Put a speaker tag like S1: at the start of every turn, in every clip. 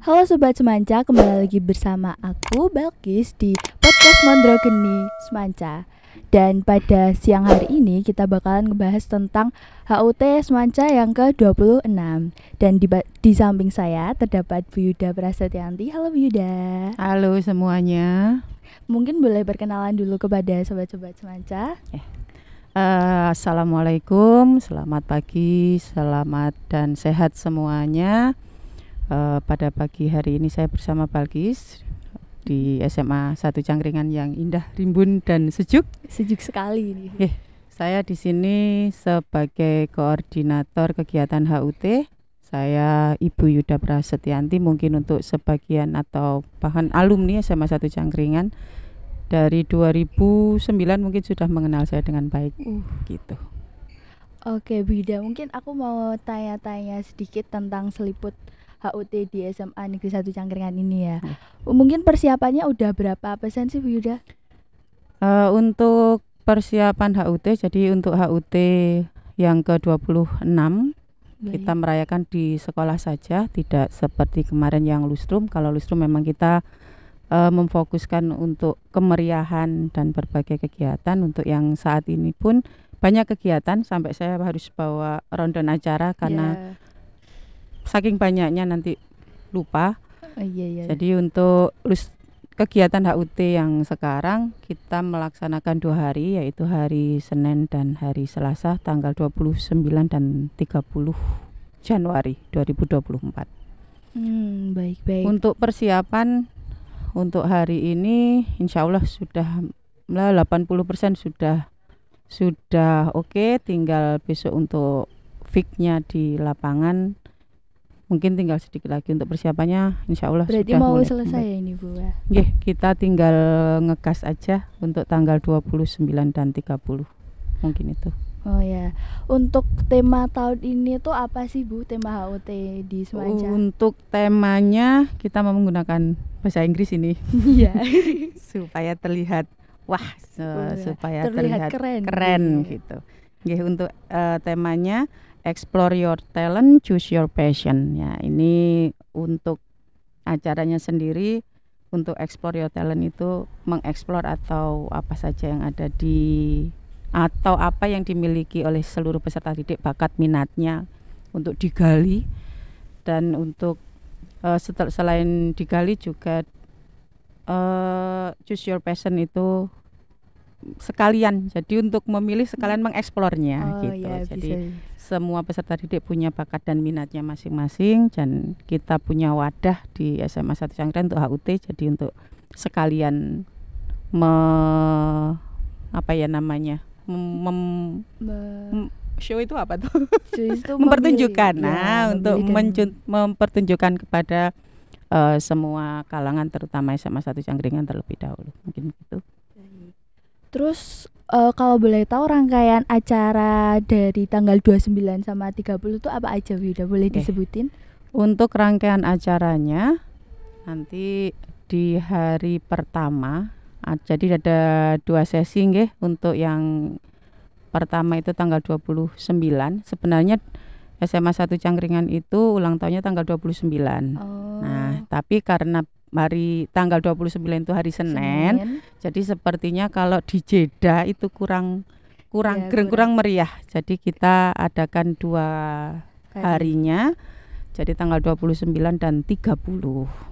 S1: Halo Sobat Semanca, kembali lagi bersama aku Balkis di podcast Mondrogeni Semanca Dan pada siang hari ini kita bakalan ngebahas tentang HUT Semanca yang ke-26 Dan di, di samping saya terdapat Bu Yuda Prasetyanti Halo Bu Yuda Halo semuanya Mungkin boleh perkenalan dulu kepada Sobat-Sobat Semanca eh.
S2: Uh, Assalamualaikum, selamat pagi, selamat dan sehat semuanya uh, pada pagi hari ini saya bersama Balkis di SMA Satu Cangkringan yang indah, rimbun dan sejuk. Sejuk sekali Eh, Saya di sini sebagai koordinator kegiatan HUT. Saya Ibu Yuda Prasetyanti mungkin untuk sebagian atau bahkan alumni SMA Satu Cangkringan dari 2009 mungkin sudah mengenal saya dengan baik uh. gitu.
S1: Oke, Bu Yuda, mungkin aku mau tanya-tanya sedikit tentang seliput HUT di SMA Negeri Satu Cangkringan ini ya. Hmm. Mungkin persiapannya udah berapa persen sih Bu Yuda?
S2: Uh, untuk persiapan HUT jadi untuk HUT yang ke-26 kita merayakan di sekolah saja, tidak seperti kemarin yang lustrum. Kalau lustrum memang kita uh, memfokuskan untuk kemeriahan dan berbagai kegiatan. Untuk yang saat ini pun banyak kegiatan sampai saya harus bawa rondon acara karena yeah saking banyaknya nanti lupa. Oh, iya, iya. iya. Jadi untuk lus kegiatan HUT yang sekarang kita melaksanakan dua hari yaitu hari Senin dan hari Selasa tanggal 29 dan 30 Januari 2024.
S1: Hmm, baik
S2: baik. Untuk persiapan untuk hari ini insya Allah sudah 80% sudah sudah oke okay, tinggal besok untuk fiknya di lapangan mungkin tinggal sedikit lagi untuk persiapannya insya Allah berarti sudah mau mulai. selesai ya ini Bu ya kita tinggal ngegas aja untuk tanggal 29 dan 30 mungkin itu
S1: Oh ya, untuk tema tahun ini tuh apa sih Bu tema HUT di Semarang.
S2: Untuk temanya kita mau menggunakan bahasa Inggris ini. Iya. supaya terlihat wah, supaya terlihat, terlihat keren, keren gitu. Ya gitu. untuk uh, temanya Explore Your Talent, Choose Your Passion. Ya, ini untuk acaranya sendiri untuk Explore Your Talent itu mengeksplor atau apa saja yang ada di atau apa yang dimiliki oleh seluruh peserta didik bakat minatnya untuk digali dan untuk uh, setel, selain digali juga uh, choose your passion itu sekalian. Jadi untuk memilih sekalian hmm. mengeksplornya oh, gitu. Ya, Jadi bisa. semua peserta didik punya bakat dan minatnya masing-masing dan kita punya wadah di SMA Satu Cangkring untuk HUT jadi untuk sekalian me apa ya namanya mem, mem, mem show itu apa tuh? itu mempertunjukkan. Ya, nah, memilih, nah, ya, untuk menjun, mempertunjukkan kepada uh, semua kalangan terutama SMA 1 Cangkringan terlebih dahulu. Mungkin begitu.
S1: Terus uh, kalau boleh tahu rangkaian acara dari tanggal 29 sama 30
S2: itu apa aja Wida? Boleh disebutin? disebutin? Untuk rangkaian acaranya nanti di hari pertama jadi ada dua sesi nge, untuk yang pertama itu tanggal 29 sebenarnya SMA 1 Cangkringan itu ulang tahunnya tanggal 29. Oh. Nah, tapi karena hari tanggal 29 itu hari Senin. Senin. Jadi sepertinya kalau di Jeddah itu kurang kurang ya, kurang, kurang meriah. Jadi kita adakan dua harinya. Jadi tanggal 29 dan 30.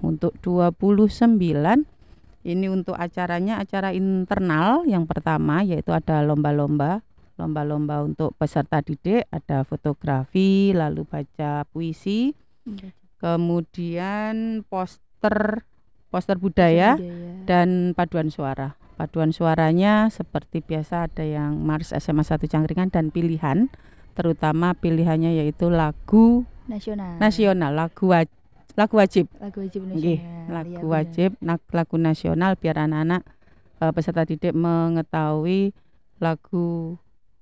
S2: Untuk 29 ini untuk acaranya acara internal yang pertama yaitu ada lomba-lomba lomba-lomba untuk peserta didik ada fotografi lalu baca puisi iya, kemudian post poster poster budaya, budaya dan paduan suara. Paduan suaranya seperti biasa ada yang Mars SMA 1 Cangkringan dan pilihan terutama pilihannya yaitu lagu nasional. Nasional, lagu wajib lagu wajib. Lagu wajib nasional. Gih, iya, lagu ya, wajib, lagu nasional biar anak-anak uh, peserta didik mengetahui lagu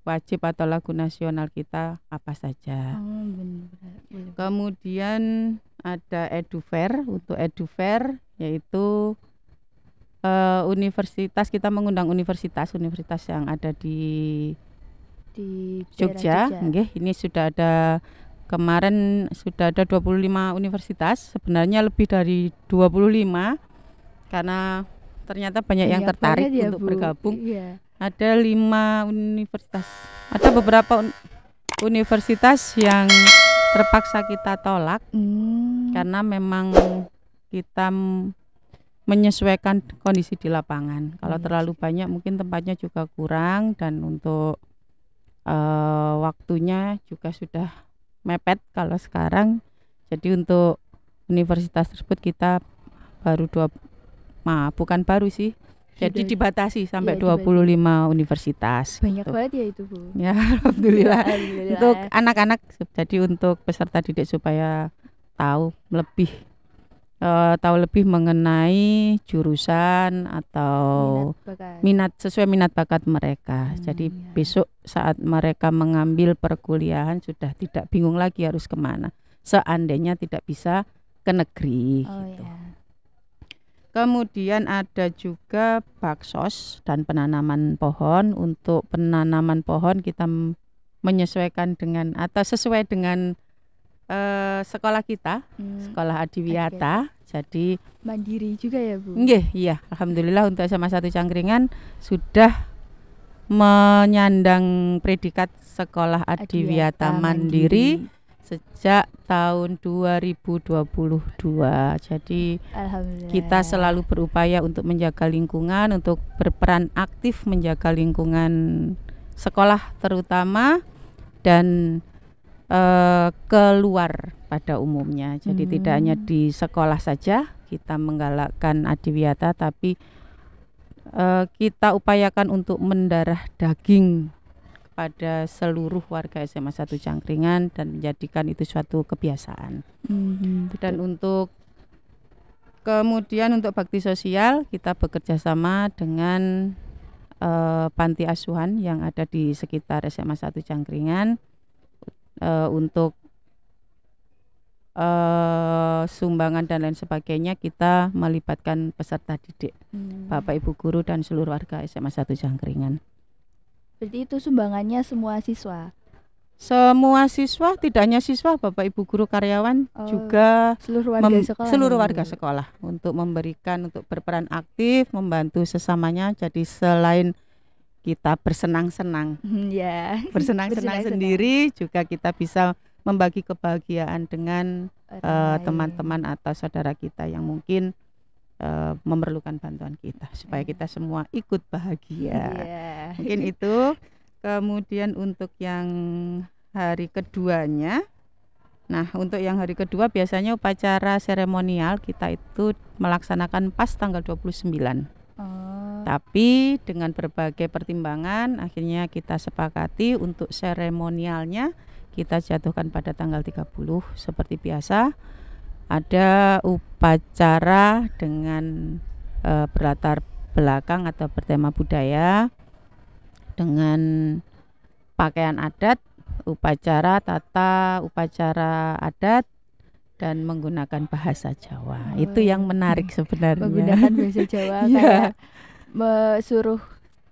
S2: wajib atau lagu nasional kita apa saja. Oh, Kemudian ada Edufair untuk Edufair yaitu uh, universitas kita mengundang universitas universitas yang ada di di Jogja, Jogja. ini sudah ada kemarin sudah ada 25 universitas, sebenarnya lebih dari 25 karena ternyata banyak ya, yang tertarik ya, untuk bergabung. Ya ada lima universitas ada beberapa un universitas yang terpaksa kita tolak hmm. karena memang kita menyesuaikan kondisi di lapangan kalau iya terlalu banyak mungkin tempatnya juga kurang dan untuk uh, waktunya juga sudah mepet kalau sekarang jadi untuk universitas tersebut kita baru dua maaf bukan baru sih jadi Sudah. dibatasi sampai ya, 25 dibatasi. universitas. Banyak banget ya itu, Bu. Ya, alhamdulillah. alhamdulillah. Untuk anak-anak jadi untuk peserta didik supaya tahu lebih uh, tahu lebih mengenai jurusan atau minat, bakat. minat sesuai minat bakat mereka. Hmm, Jadi ya. besok saat mereka mengambil perkuliahan sudah tidak bingung lagi harus kemana. Seandainya tidak bisa ke negeri. Oh, gitu. ya. Kemudian ada juga baksos dan penanaman pohon. Untuk penanaman pohon kita menyesuaikan dengan atau sesuai dengan uh, sekolah kita, hmm. sekolah Adiwiyata. Okay. Jadi
S1: mandiri juga ya, Bu. Nggih,
S2: iya. Alhamdulillah untuk SMA satu Cangkringan sudah menyandang predikat sekolah Adiwiyata, Adiwiyata mandiri. mandiri sejak tahun 2022. Jadi kita selalu berupaya untuk menjaga lingkungan, untuk berperan aktif menjaga lingkungan sekolah terutama dan eh, keluar pada umumnya. Jadi hmm. tidak hanya di sekolah saja kita menggalakkan adiwiata, tapi eh, kita upayakan untuk mendarah daging kepada seluruh warga SMA 1 Cangkringan dan menjadikan itu suatu kebiasaan. Mm-hmm, dan untuk kemudian untuk bakti sosial kita bekerja sama dengan e, panti asuhan yang ada di sekitar SMA 1 Cangkringan e, untuk uh, sumbangan dan lain sebagainya kita melibatkan peserta didik, hmm. Bapak Ibu guru dan seluruh warga SMA 1 Jangkringan.
S1: Berarti itu sumbangannya semua siswa.
S2: Semua siswa, tidak hanya siswa, Bapak Ibu guru karyawan oh, juga seluruh warga sekolah. Seluruh warga sekolah untuk memberikan untuk berperan aktif, membantu sesamanya. Jadi selain kita bersenang-senang,
S1: hmm, Yeah. Ya. bersenang-senang sendiri
S2: juga kita bisa membagi kebahagiaan dengan uh, teman -teman atau saudara kita yang mungkin Eh, memerlukan bantuan kita supaya hmm. kita semua ikut bahagia. Yeah. Mungkin itu. Kemudian untuk yang hari keduanya, nah untuk yang hari kedua biasanya upacara seremonial kita itu melaksanakan pas tanggal 29. Oh. Tapi dengan berbagai pertimbangan akhirnya kita sepakati untuk seremonialnya kita jatuhkan pada tanggal 30 seperti biasa ada upacara dengan e, berlatar belakang atau bertema budaya dengan pakaian adat, upacara tata upacara adat dan menggunakan bahasa Jawa. Oh. Itu yang menarik sebenarnya. Menggunakan bahasa Jawa yeah. kayak
S1: mesuruh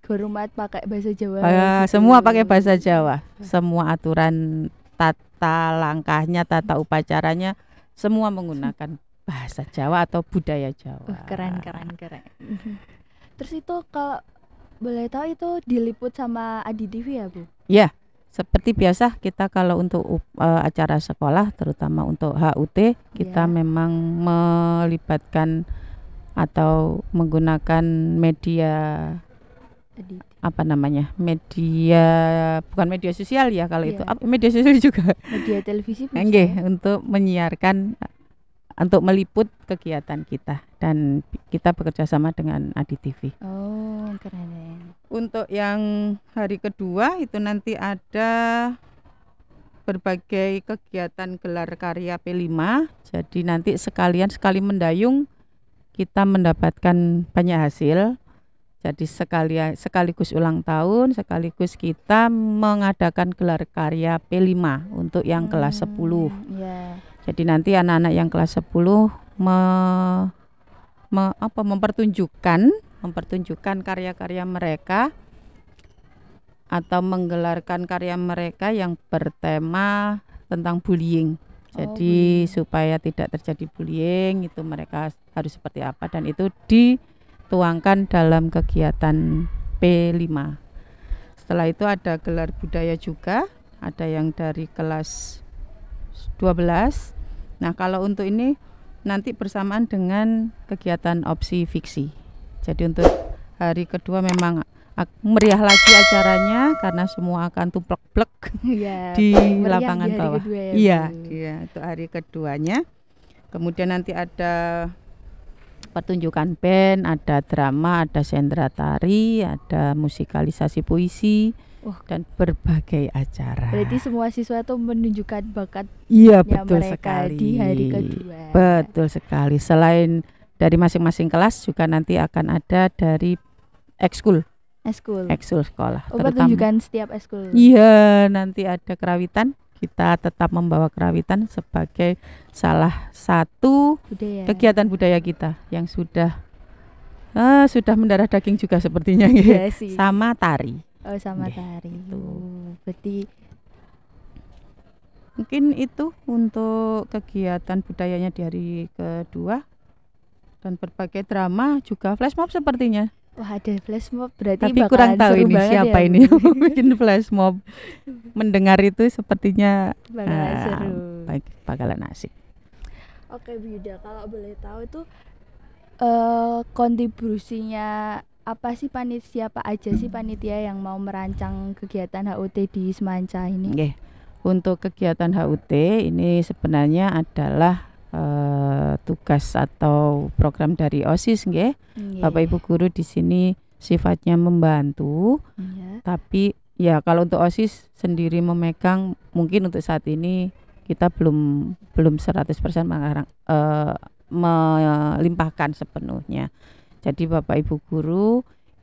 S1: gorumat pakai bahasa Jawa. Uh, semua pakai
S2: bahasa Jawa. Semua aturan tata langkahnya, tata upacaranya semua menggunakan bahasa Jawa atau budaya Jawa. Uh, keren
S1: keren keren. Terus itu kalau boleh tahu itu diliput sama Adi TV ya Bu?
S2: Ya, seperti biasa kita kalau untuk uh, acara sekolah terutama untuk HUT kita yeah. memang melibatkan atau menggunakan media apa namanya media bukan media sosial ya kalau yeah. itu iya. media sosial juga media televisi Enggak, untuk menyiarkan untuk meliput kegiatan kita dan kita bekerja sama dengan Adi TV. Oh, keren. Untuk yang hari kedua itu nanti ada berbagai kegiatan gelar karya P5. Jadi nanti sekalian sekali mendayung kita mendapatkan banyak hasil jadi sekali sekaligus ulang tahun, sekaligus kita mengadakan gelar karya P5 untuk yang hmm, kelas 10. Yeah. Jadi nanti anak-anak yang kelas 10 me, me, apa mempertunjukkan mempertunjukkan karya-karya mereka atau menggelarkan karya mereka yang bertema tentang bullying. Oh, Jadi oh, supaya tidak terjadi bullying itu mereka harus seperti apa dan itu di tuangkan dalam kegiatan P5. Setelah itu ada gelar budaya juga, ada yang dari kelas 12. Nah, kalau untuk ini nanti bersamaan dengan kegiatan opsi fiksi. Jadi untuk hari kedua memang meriah lagi acaranya karena semua akan tumplek-plek iya, ya, di lapangan di bawah. Iya, iya, itu hari keduanya. Kemudian nanti ada pertunjukan band, ada drama, ada sendra tari, ada musikalisasi puisi oh. dan berbagai acara. Berarti
S1: semua siswa itu menunjukkan
S2: bakat Iya, betul mereka sekali. di hari kedua. Betul sekali. Selain dari masing-masing kelas juga nanti akan ada dari ekskul. Ekskul. Ekskul sekolah. Oh, pertunjukan setiap ekskul. Iya, nanti ada kerawitan kita tetap membawa kerawitan sebagai salah satu budaya. kegiatan budaya kita yang sudah uh, sudah mendarah daging juga sepertinya ya, gitu. Iya sih. Sama tari. Oh, sama yeah, gitu. tari. Itu. Berarti mungkin itu untuk kegiatan budayanya di hari kedua dan berbagai drama juga flash mob sepertinya Wah ada flash mob berarti Tapi kurang tahu ini siapa ya. ini bikin flash mob. Mendengar itu sepertinya bakalan uh, seru. bakalan asik.
S1: Oke Bu Yuda, kalau boleh tahu itu uh, kontribusinya apa sih panitia apa aja sih panitia yang mau merancang kegiatan HUT di Semanca ini?
S2: Okay. Untuk kegiatan HUT ini sebenarnya adalah uh, tugas atau program dari OSIS nggih. Bapak Ibu guru di sini sifatnya membantu. Yeah. Tapi ya kalau untuk OSIS sendiri memegang mungkin untuk saat ini kita belum belum 100% mengarang, uh, melimpahkan sepenuhnya. Jadi Bapak Ibu guru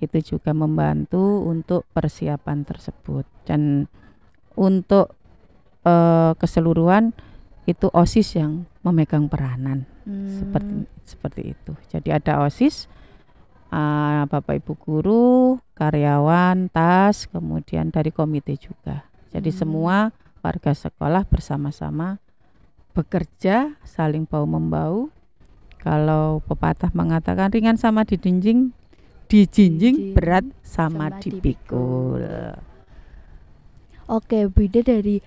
S2: itu juga membantu untuk persiapan tersebut dan untuk uh, keseluruhan itu OSIS yang memegang peranan hmm. seperti seperti itu. Jadi ada OSIS, uh, Bapak Ibu guru, karyawan, tas, kemudian dari komite juga. Jadi hmm. semua warga sekolah bersama-sama bekerja, saling bau membau. Kalau pepatah mengatakan ringan sama dijinjing, dijinjing berat sama, sama dipikul. dipikul.
S1: Oke, beda dari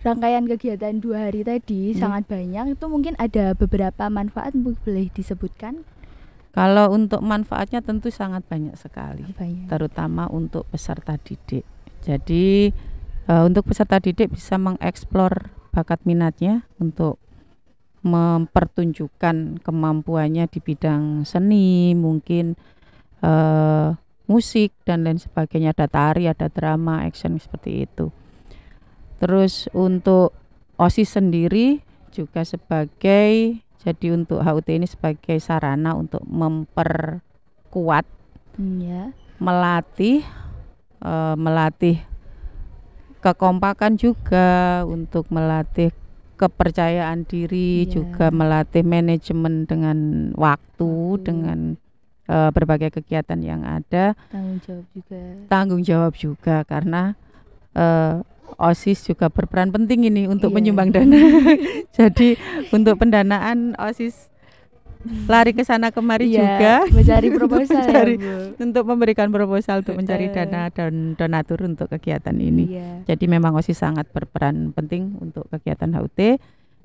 S1: rangkaian kegiatan dua hari tadi hmm. sangat banyak itu mungkin ada beberapa manfaat boleh disebutkan
S2: kalau untuk manfaatnya tentu sangat banyak sekali banyak. terutama untuk peserta didik jadi e, untuk peserta didik bisa mengeksplor bakat minatnya untuk mempertunjukkan kemampuannya di bidang seni mungkin e, musik dan lain sebagainya ada tari ada drama action seperti itu Terus untuk OSIS sendiri juga sebagai jadi untuk HUT ini sebagai sarana untuk memperkuat ya. melatih e, melatih kekompakan juga untuk melatih kepercayaan diri yeah. juga melatih manajemen dengan waktu hmm. dengan uh, berbagai kegiatan yang ada tanggung jawab juga tanggung jawab juga karena uh, OSIS juga berperan penting ini untuk yeah. menyumbang dana. Jadi untuk pendanaan OSIS lari ke sana kemari yeah, juga mencari proposal mencari, ya, untuk memberikan proposal untuk mencari dana dan donatur untuk kegiatan ini. Yeah. Jadi memang OSIS sangat berperan penting untuk kegiatan HUT.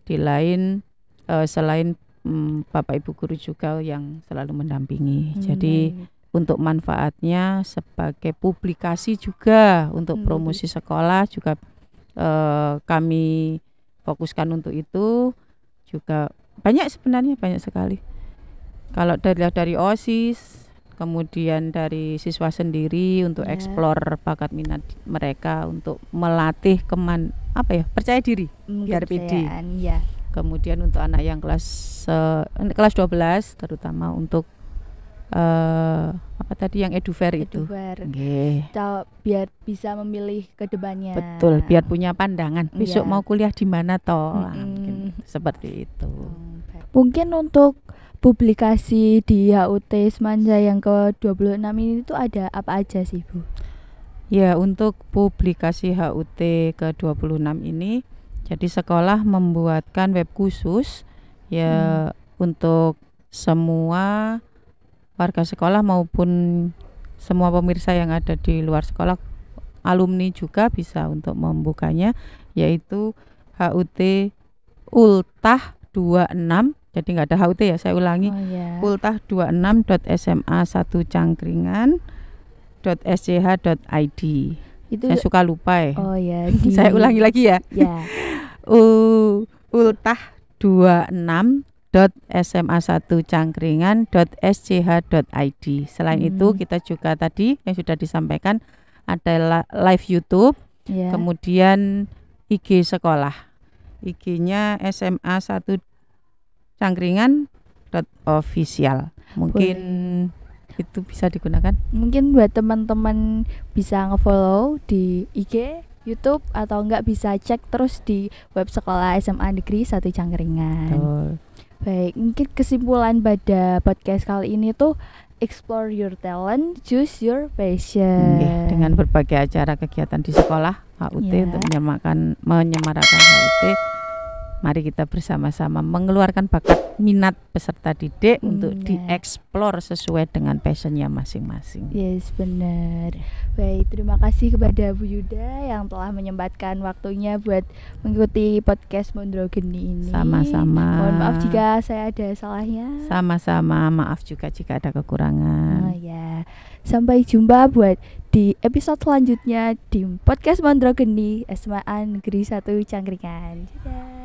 S2: Di lain uh, selain um, Bapak Ibu guru juga yang selalu mendampingi. Hmm. Jadi untuk manfaatnya sebagai publikasi juga untuk hmm. promosi sekolah juga eh, kami fokuskan untuk itu juga banyak sebenarnya banyak sekali kalau dari dari osis kemudian dari siswa sendiri untuk yeah. eksplor bakat minat mereka untuk melatih keman apa ya percaya diri hmm, biar PD ya. kemudian untuk anak yang kelas uh, kelas 12 terutama untuk uh, apa tadi yang edufair itu okay.
S1: biar bisa memilih kedepannya,
S2: betul biar punya pandangan iya. besok yeah. mau kuliah di mana toh mm -hmm. Mungkin seperti itu oh,
S1: mungkin untuk publikasi di HUT Semanja yang ke-26 ini itu ada apa aja sih Bu?
S2: Ya untuk publikasi HUT ke-26 ini jadi sekolah membuatkan web khusus ya hmm. untuk semua warga sekolah maupun semua pemirsa yang ada di luar sekolah alumni juga bisa untuk membukanya yaitu HUT Ultah 26 jadi nggak ada HUT ya saya ulangi oh, yeah. ultah 26.sma1cangkringan.sch.id itu saya suka lupa ya oh ya saya ulangi lagi ya ya yeah. uh, ultah www.sma1cangkringan.sch.id. Selain hmm. itu kita juga tadi yang sudah disampaikan ada live YouTube, yeah. kemudian IG sekolah. IG-nya SMA1 Cangkringan official. Mungkin Boleh. itu bisa digunakan. Mungkin buat teman-teman bisa
S1: ngefollow di IG, YouTube atau enggak bisa cek terus di web sekolah SMA Negeri Satu Cangkringan. Betul. Baik, mungkin kesimpulan pada podcast kali ini tuh explore your talent, choose your
S2: passion. Okay, dengan berbagai acara kegiatan di sekolah HUT yeah. untuk menyemakan menyemarakan HUT Mari kita bersama-sama mengeluarkan bakat minat peserta didik benar. Hmm, untuk ya. dieksplor sesuai dengan passionnya masing-masing.
S1: Yes, benar. Baik, terima kasih kepada Bu Yuda yang telah menyempatkan waktunya buat mengikuti podcast Mondro Geni ini. Sama-sama. Mohon maaf jika saya ada salahnya.
S2: Sama-sama, maaf juga jika ada kekurangan. Oh
S1: ya. Sampai jumpa buat di episode selanjutnya di podcast Mondro Geni Esmaan Negeri 1 Cangkringan. Dadah.